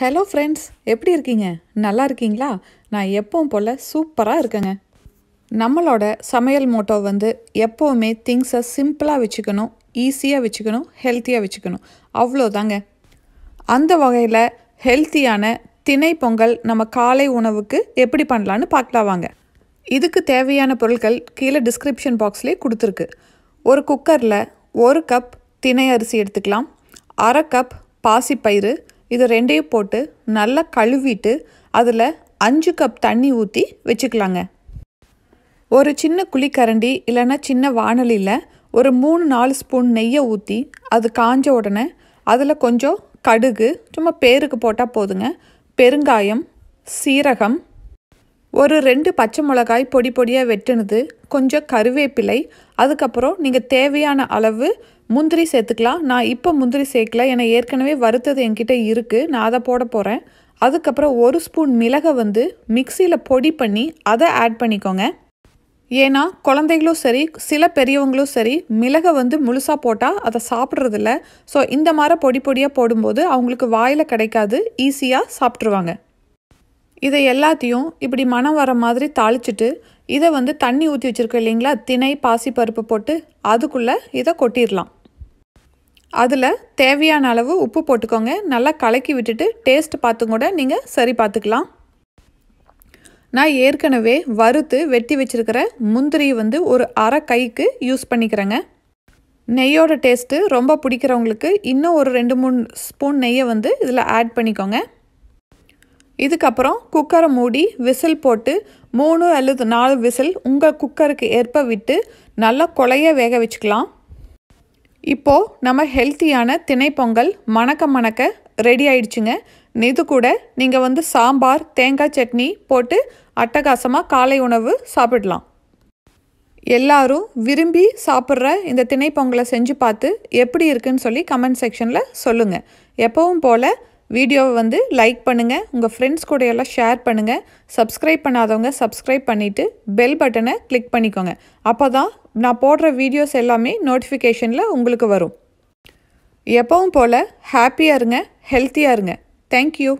hello friends எப்படி இருக்கீங்க நல்லா இருக்கீங்களா நான் எப்பவும் போல் சூப்பராக இருக்கேங்க நம்மளோட சமையல் மோட்டோ வந்து எப்போவுமே திங்ஸை சிம்பிளாக வச்சுக்கணும் ஈஸியாக வச்சுக்கணும் ஹெல்த்தியாக வச்சுக்கணும் அவ்வளோதாங்க அந்த வகையில் ஹெல்த்தியான திணை பொங்கல் நம்ம காலை உணவுக்கு எப்படி பண்ணலான்னு பார்க்கலாம் வாங்க இதுக்கு தேவையான பொருட்கள் கீழே டிஸ்கிரிப்ஷன் பாக்ஸ்லேயே கொடுத்துருக்கு ஒரு குக்கரில் ஒரு கப் திணை அரிசி எடுத்துக்கலாம் அரை கப் பாசிப்பயிறு இது ரெண்டையும் போட்டு நல்லா கழுவிட்டு அதில் அஞ்சு கப் தண்ணி ஊற்றி வச்சுக்கலாங்க ஒரு சின்ன குழிக்கரண்டி இல்லைன்னா சின்ன வானலியில் ஒரு மூணு நாலு ஸ்பூன் நெய்யை ஊற்றி அது காஞ்ச உடனே அதில் கொஞ்சம் கடுகு சும்மா பேருக்கு போட்டால் போதுங்க பெருங்காயம் சீரகம் ஒரு ரெண்டு பச்சை மிளகாய் பொடி பொடியாக வெட்டினது கொஞ்சம் கருவேப்பிலை அதுக்கப்புறம் நீங்கள் தேவையான அளவு முந்திரி சேர்த்துக்கலாம் நான் இப்போ முந்திரி சேர்க்கல ஏன்னா ஏற்கனவே வறுத்தது என்கிட்ட இருக்குது நான் அதை போட போகிறேன் அதுக்கப்புறம் ஒரு ஸ்பூன் மிளகை வந்து மிக்சியில் பொடி பண்ணி அதை ஆட் பண்ணிக்கோங்க ஏன்னா குழந்தைகளும் சரி சில பெரியவங்களும் சரி மிளகை வந்து முழுசாக போட்டால் அதை சாப்பிட்றதில்ல ஸோ இந்த மாதிரி பொடி பொடியாக போடும்போது அவங்களுக்கு வாயில் கிடைக்காது ஈஸியாக சாப்பிட்ருவாங்க இதை எல்லாத்தையும் இப்படி மனம் வர மாதிரி தாளிச்சிட்டு இதை வந்து தண்ணி ஊற்றி வச்சுருக்கோம் இல்லைங்களா தினை பாசி பருப்பு போட்டு அதுக்குள்ளே இதை கொட்டிடலாம் அதில் தேவையான அளவு உப்பு போட்டுக்கோங்க நல்லா கலக்கி விட்டுட்டு டேஸ்ட் பார்த்து கூட நீங்கள் சரி பார்த்துக்கலாம் நான் ஏற்கனவே வறுத்து வெட்டி வச்சுருக்கிற முந்திரி வந்து ஒரு அரை கைக்கு யூஸ் பண்ணிக்கிறேங்க நெய்யோட டேஸ்ட்டு ரொம்ப பிடிக்கிறவங்களுக்கு இன்னும் ஒரு ரெண்டு மூணு ஸ்பூன் நெய்யை வந்து இதில் ஆட் பண்ணிக்கோங்க இதுக்கப்புறம் குக்கரை மூடி விசில் போட்டு மூணு அல்லது நாலு விசில் உங்கள் குக்கருக்கு ஏற்ப விட்டு நல்லா கொலைய வேக வச்சுக்கலாம் இப்போது நம்ம ஹெல்த்தியான திணைப்பொங்கல் மணக்க மணக்க ரெடி ஆயிடுச்சுங்க இது கூட நீங்கள் வந்து சாம்பார் தேங்காய் சட்னி போட்டு அட்டகாசமாக காலை உணவு சாப்பிடலாம் எல்லாரும் விரும்பி சாப்பிட்ற இந்த திணைப்பொங்கலை செஞ்சு பார்த்து எப்படி இருக்குன்னு சொல்லி கமெண்ட் செக்ஷனில் சொல்லுங்கள் எப்பவும் போல் வீடியோவை வந்து லைக் பண்ணுங்கள் உங்கள் ஃப்ரெண்ட்ஸ் கூட எல்லாம் ஷேர் பண்ணுங்கள் சப்ஸ்கிரைப் பண்ணாதவங்க சப்ஸ்கிரைப் பண்ணிவிட்டு பெல் பட்டனை கிளிக் பண்ணிக்கோங்க அப்போ தான் நான் போடுற வீடியோஸ் எல்லாமே நோட்டிஃபிகேஷனில் உங்களுக்கு வரும் எப்பவும் போல் ஹாப்பியாக இருங்க ஹெல்த்தியாக இருங்க தேங்க்யூ